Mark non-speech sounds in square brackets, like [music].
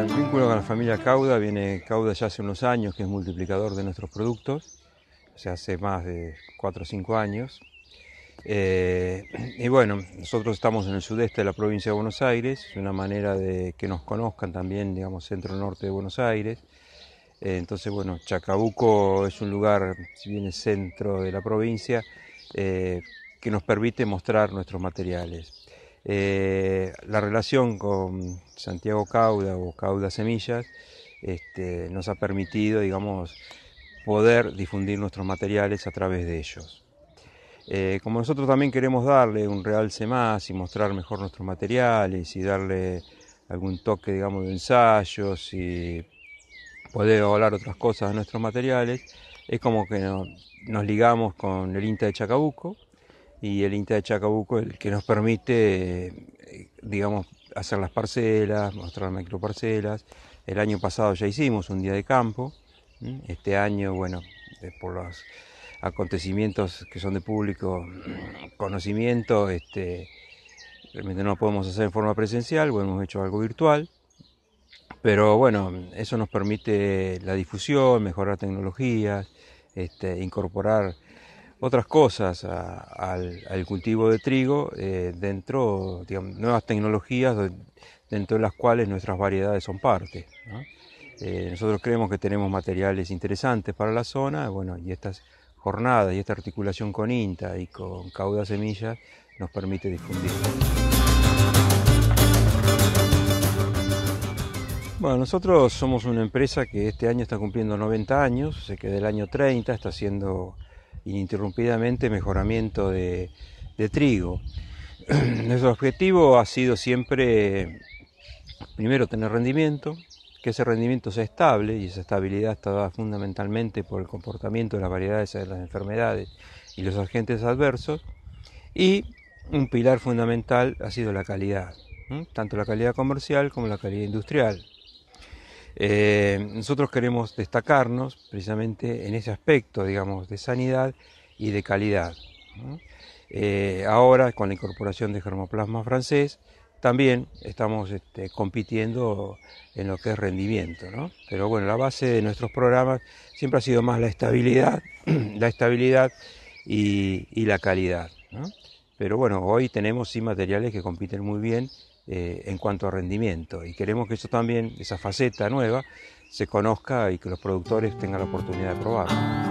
el vínculo con la familia Cauda, viene Cauda ya hace unos años que es multiplicador de nuestros productos, o sea, hace más de 4 o 5 años. Eh, y bueno, nosotros estamos en el sudeste de la provincia de Buenos Aires, es una manera de que nos conozcan también, digamos, centro-norte de Buenos Aires. Eh, entonces, bueno, Chacabuco es un lugar, si bien es centro de la provincia, eh, que nos permite mostrar nuestros materiales. Eh, la relación con Santiago Cauda o Cauda Semillas este, nos ha permitido, digamos, poder difundir nuestros materiales a través de ellos. Eh, como nosotros también queremos darle un realce más y mostrar mejor nuestros materiales y darle algún toque, digamos, de ensayos y poder hablar otras cosas de nuestros materiales, es como que nos ligamos con el INTA de Chacabuco, y el INTA de Chacabuco el que nos permite, eh, digamos, hacer las parcelas, mostrar microparcelas. El año pasado ya hicimos un día de campo. Este año, bueno, eh, por los acontecimientos que son de público [clears throat] conocimiento, este, realmente no lo podemos hacer en forma presencial, bueno, hemos hecho algo virtual. Pero bueno, eso nos permite la difusión, mejorar tecnologías, este, incorporar otras cosas al, cultivo de trigo eh, dentro, de nuevas tecnologías dentro de las cuales nuestras variedades son parte. Eh, nosotros creemos que tenemos materiales interesantes para la zona, bueno, y estas jornadas y esta articulación con INTA y con Cauda Semillas nos permite difundir. Bueno, nosotros somos una empresa que este año está cumpliendo 90 años, se queda el año 30, está haciendo ininterrumpidamente mejoramiento de, trigo. [clears throat] Nuestro objetivo ha sido siempre, primero, tener rendimiento, que ese rendimiento sea estable y esa estabilidad está dada fundamentalmente por el comportamiento de las variedades de las enfermedades y los agentes adversos. Y un pilar fundamental ha sido la calidad, tanto la calidad comercial como la calidad industrial. Eh, nosotros queremos destacarnos precisamente en ese aspecto, digamos, de sanidad y de calidad. Eh, ahora, con la incorporación de germoplasma francés, también estamos este, compitiendo en lo que es rendimiento, Pero bueno, la base de nuestros programas siempre ha sido más la estabilidad, [clears throat] la estabilidad y, la calidad, pero bueno, hoy tenemos sí materiales que compiten muy bien eh, en cuanto a rendimiento y queremos que eso también, esa faceta nueva, se conozca y que los productores tengan la oportunidad de probarlo.